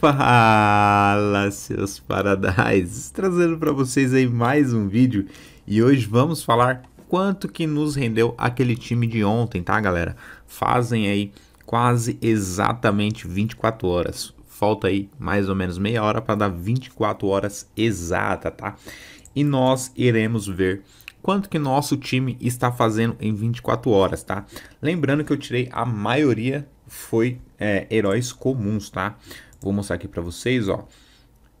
Fala, seus paradais! Trazendo para vocês aí mais um vídeo e hoje vamos falar quanto que nos rendeu aquele time de ontem, tá, galera? Fazem aí quase exatamente 24 horas. Falta aí mais ou menos meia hora para dar 24 horas exata, tá? E nós iremos ver quanto que nosso time está fazendo em 24 horas, tá? Lembrando que eu tirei a maioria foi é, heróis comuns, tá? Vou mostrar aqui para vocês, ó.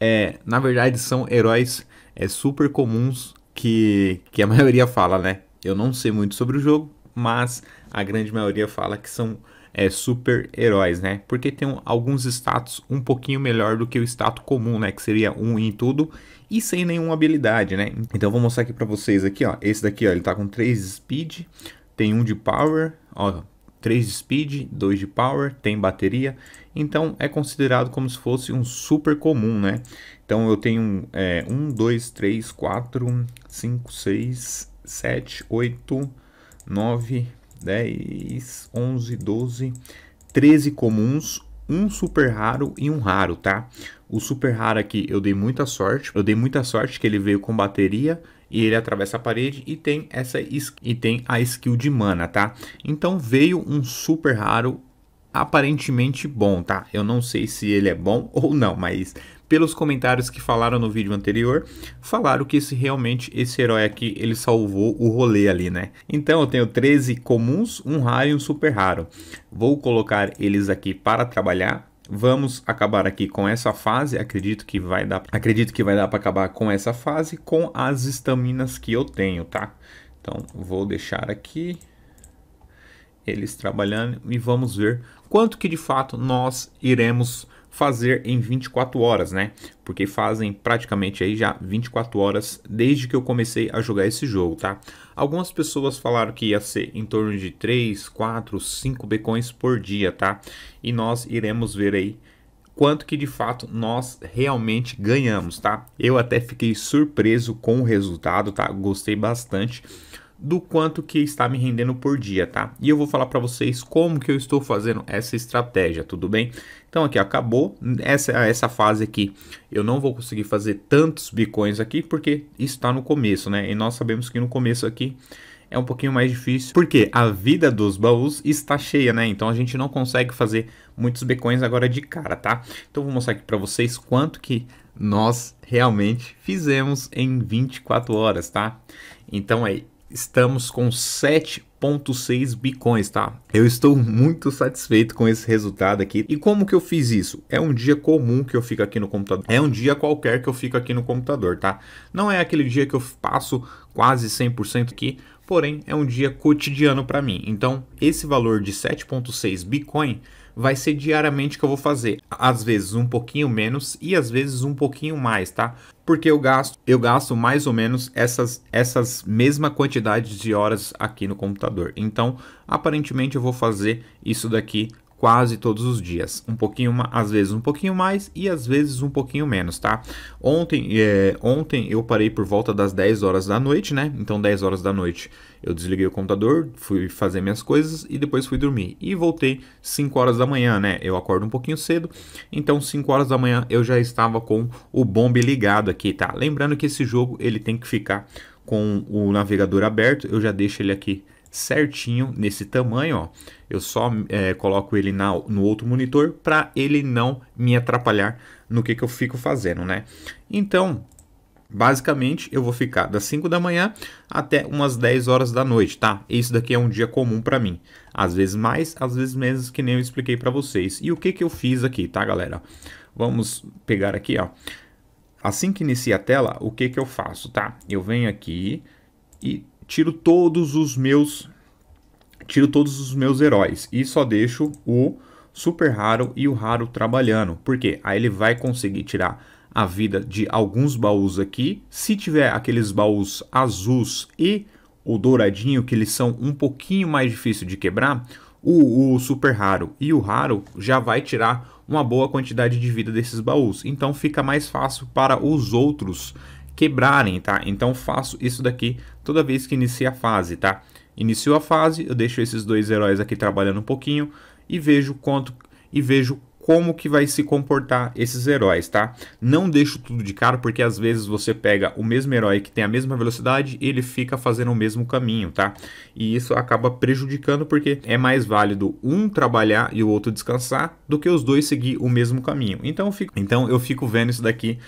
É, na verdade são heróis é, super comuns que, que a maioria fala, né? Eu não sei muito sobre o jogo, mas a grande maioria fala que são é, super heróis, né? Porque tem alguns status um pouquinho melhor do que o status comum, né? Que seria um em tudo e sem nenhuma habilidade, né? Então vou mostrar aqui para vocês aqui, ó. Esse daqui, ó, ele tá com 3 speed, tem um de power, ó, 3 de speed, 2 de power, tem bateria, então é considerado como se fosse um super comum, né? Então eu tenho 1, 2, 3, 4, 5, 6, 7, 8, 9, 10, 11, 12, 13 comuns, um super raro e um raro, tá? O super raro aqui eu dei muita sorte, eu dei muita sorte que ele veio com bateria, e ele atravessa a parede e tem essa e tem a skill de mana, tá? Então veio um super raro aparentemente bom, tá? Eu não sei se ele é bom ou não, mas pelos comentários que falaram no vídeo anterior, falaram que esse, realmente esse herói aqui, ele salvou o rolê ali, né? Então eu tenho 13 comuns, um raro e um super raro. Vou colocar eles aqui para trabalhar Vamos acabar aqui com essa fase. Acredito que vai dar, acredito que vai dar para acabar com essa fase com as estaminas que eu tenho, tá? Então vou deixar aqui eles trabalhando e vamos ver quanto que de fato nós iremos fazer em 24 horas, né? Porque fazem praticamente aí já 24 horas desde que eu comecei a jogar esse jogo, tá? Algumas pessoas falaram que ia ser em torno de 3, 4, 5 bitcoins por dia, tá? E nós iremos ver aí quanto que de fato nós realmente ganhamos, tá? Eu até fiquei surpreso com o resultado, tá? Gostei bastante do quanto que está me rendendo por dia, tá? E eu vou falar para vocês como que eu estou fazendo essa estratégia, tudo bem? Então aqui acabou essa essa fase aqui. Eu não vou conseguir fazer tantos bitcoins aqui porque está no começo, né? E nós sabemos que no começo aqui é um pouquinho mais difícil, porque a vida dos baús está cheia, né? Então a gente não consegue fazer muitos bitcoins agora de cara, tá? Então vou mostrar aqui para vocês quanto que nós realmente fizemos em 24 horas, tá? Então aí, é estamos com 7.6 bitcoins, tá? Eu estou muito satisfeito com esse resultado aqui. E como que eu fiz isso? É um dia comum que eu fico aqui no computador. É um dia qualquer que eu fico aqui no computador, tá? Não é aquele dia que eu passo quase 100% aqui, porém é um dia cotidiano para mim. Então, esse valor de 7.6 bitcoin vai ser diariamente que eu vou fazer. Às vezes um pouquinho menos e às vezes um pouquinho mais, tá? Porque eu gasto, eu gasto mais ou menos essas, essas mesma quantidade de horas aqui no computador. Então, aparentemente eu vou fazer isso daqui quase todos os dias. Um pouquinho, às vezes um pouquinho mais e às vezes um pouquinho menos, tá? Ontem, é, ontem eu parei por volta das 10 horas da noite, né? Então 10 horas da noite eu desliguei o computador, fui fazer minhas coisas e depois fui dormir. E voltei 5 horas da manhã, né? Eu acordo um pouquinho cedo, então 5 horas da manhã eu já estava com o bombe ligado aqui, tá? Lembrando que esse jogo ele tem que ficar com o navegador aberto, eu já deixo ele aqui certinho nesse tamanho, ó. Eu só é, coloco ele na, no outro monitor para ele não me atrapalhar no que, que eu fico fazendo, né? Então, basicamente, eu vou ficar das 5 da manhã até umas 10 horas da noite, tá? Isso daqui é um dia comum para mim. Às vezes mais, às vezes menos, que nem eu expliquei para vocês. E o que, que eu fiz aqui, tá, galera? Vamos pegar aqui, ó. Assim que inicia a tela, o que, que eu faço, tá? Eu venho aqui e tiro todos os meus tiro todos os meus heróis e só deixo o super raro e o raro trabalhando. porque Aí ele vai conseguir tirar a vida de alguns baús aqui. Se tiver aqueles baús azuis e o douradinho, que eles são um pouquinho mais difícil de quebrar, o, o super raro e o raro já vai tirar uma boa quantidade de vida desses baús. Então fica mais fácil para os outros quebrarem, tá? Então faço isso daqui toda vez que inicia a fase, tá? Iniciou a fase, eu deixo esses dois heróis aqui trabalhando um pouquinho e vejo quanto e vejo como que vai se comportar esses heróis, tá? Não deixo tudo de cara, porque às vezes você pega o mesmo herói que tem a mesma velocidade e ele fica fazendo o mesmo caminho, tá? E isso acaba prejudicando porque é mais válido um trabalhar e o outro descansar do que os dois seguir o mesmo caminho. Então eu fico, então eu fico vendo isso daqui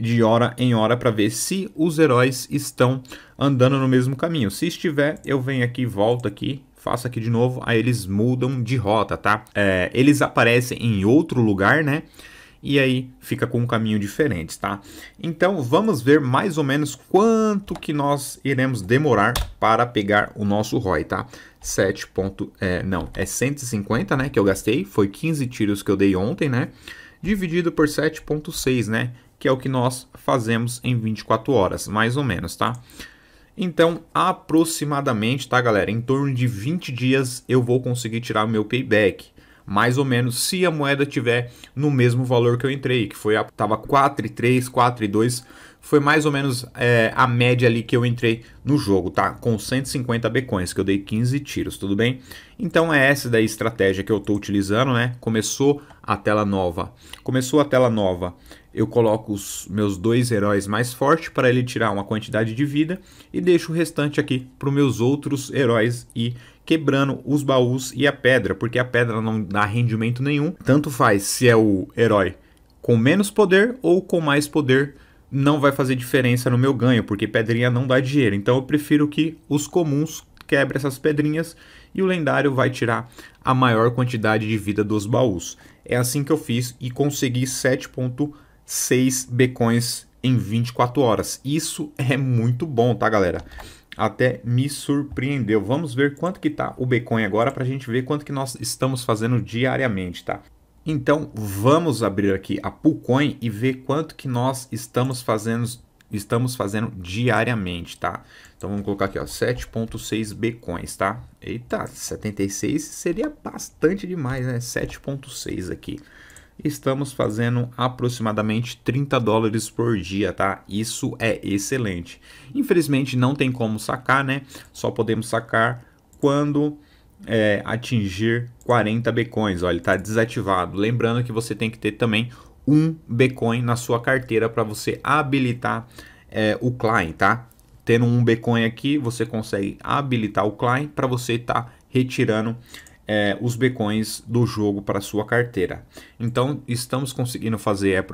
de hora em hora para ver se os heróis estão andando no mesmo caminho. Se estiver, eu venho aqui, volto aqui, faço aqui de novo, aí eles mudam de rota, tá? É, eles aparecem em outro lugar, né? E aí fica com um caminho diferente, tá? Então vamos ver mais ou menos quanto que nós iremos demorar para pegar o nosso ROI, tá? 7 ponto, é, não, é 150, né, que eu gastei, foi 15 tiros que eu dei ontem, né? Dividido por 7.6, né? que é o que nós fazemos em 24 horas, mais ou menos, tá? Então, aproximadamente, tá, galera? Em torno de 20 dias eu vou conseguir tirar o meu payback. Mais ou menos, se a moeda tiver no mesmo valor que eu entrei, que foi a, tava 4,3, 4,2 foi mais ou menos é, a média ali que eu entrei no jogo, tá? Com 150 bitcoins, que eu dei 15 tiros, tudo bem? Então é essa daí a estratégia que eu tô utilizando, né? Começou a tela nova. Começou a tela nova, eu coloco os meus dois heróis mais fortes para ele tirar uma quantidade de vida e deixo o restante aqui para os meus outros heróis e quebrando os baús e a pedra, porque a pedra não dá rendimento nenhum. Tanto faz se é o herói com menos poder ou com mais poder não vai fazer diferença no meu ganho, porque pedrinha não dá dinheiro. Então eu prefiro que os comuns quebrem essas pedrinhas e o lendário vai tirar a maior quantidade de vida dos baús. É assim que eu fiz e consegui 7.6 becões em 24 horas. Isso é muito bom, tá, galera? Até me surpreendeu. Vamos ver quanto que tá o becon agora para a gente ver quanto que nós estamos fazendo diariamente, tá? Então vamos abrir aqui a Pulcoin e ver quanto que nós estamos fazendo, estamos fazendo diariamente, tá? Então vamos colocar aqui, ó, 7.6 bitcoins, tá? Eita, 76 seria bastante demais, né? 7.6 aqui. Estamos fazendo aproximadamente 30 dólares por dia, tá? Isso é excelente. Infelizmente não tem como sacar, né? Só podemos sacar quando é, atingir 40 Bitcoins. Olha, está desativado. Lembrando que você tem que ter também um Bitcoin na sua carteira para você habilitar é, o client, tá? Tendo um Bitcoin aqui, você consegue habilitar o client para você estar tá retirando é, os Bitcoins do jogo para sua carteira. Então, estamos conseguindo fazer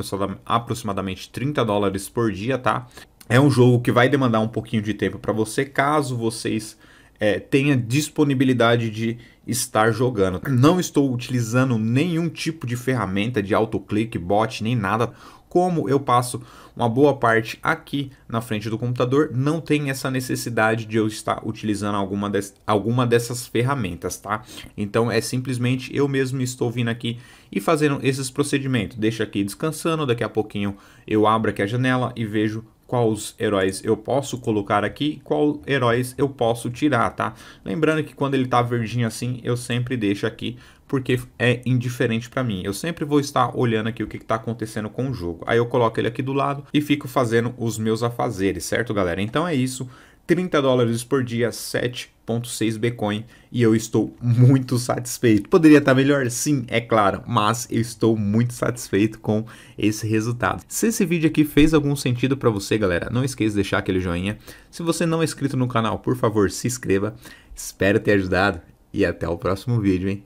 aproximadamente 30 dólares por dia, tá? É um jogo que vai demandar um pouquinho de tempo para você, caso vocês é, tenha disponibilidade de estar jogando. Não estou utilizando nenhum tipo de ferramenta de autoclique, bot, nem nada. Como eu passo uma boa parte aqui na frente do computador, não tem essa necessidade de eu estar utilizando alguma, alguma dessas ferramentas, tá? Então é simplesmente eu mesmo estou vindo aqui e fazendo esses procedimentos. Deixa aqui descansando, daqui a pouquinho eu abro aqui a janela e vejo quais heróis eu posso colocar aqui e qual heróis eu posso tirar, tá? Lembrando que quando ele tá verdinho assim, eu sempre deixo aqui porque é indiferente para mim. Eu sempre vou estar olhando aqui o que está acontecendo com o jogo. Aí eu coloco ele aqui do lado e fico fazendo os meus afazeres, certo, galera? Então é isso. 30 dólares por dia, 7.6 Bitcoin e eu estou muito satisfeito. Poderia estar melhor? Sim, é claro, mas eu estou muito satisfeito com esse resultado. Se esse vídeo aqui fez algum sentido para você, galera, não esqueça de deixar aquele joinha. Se você não é inscrito no canal, por favor, se inscreva. Espero ter ajudado e até o próximo vídeo, hein?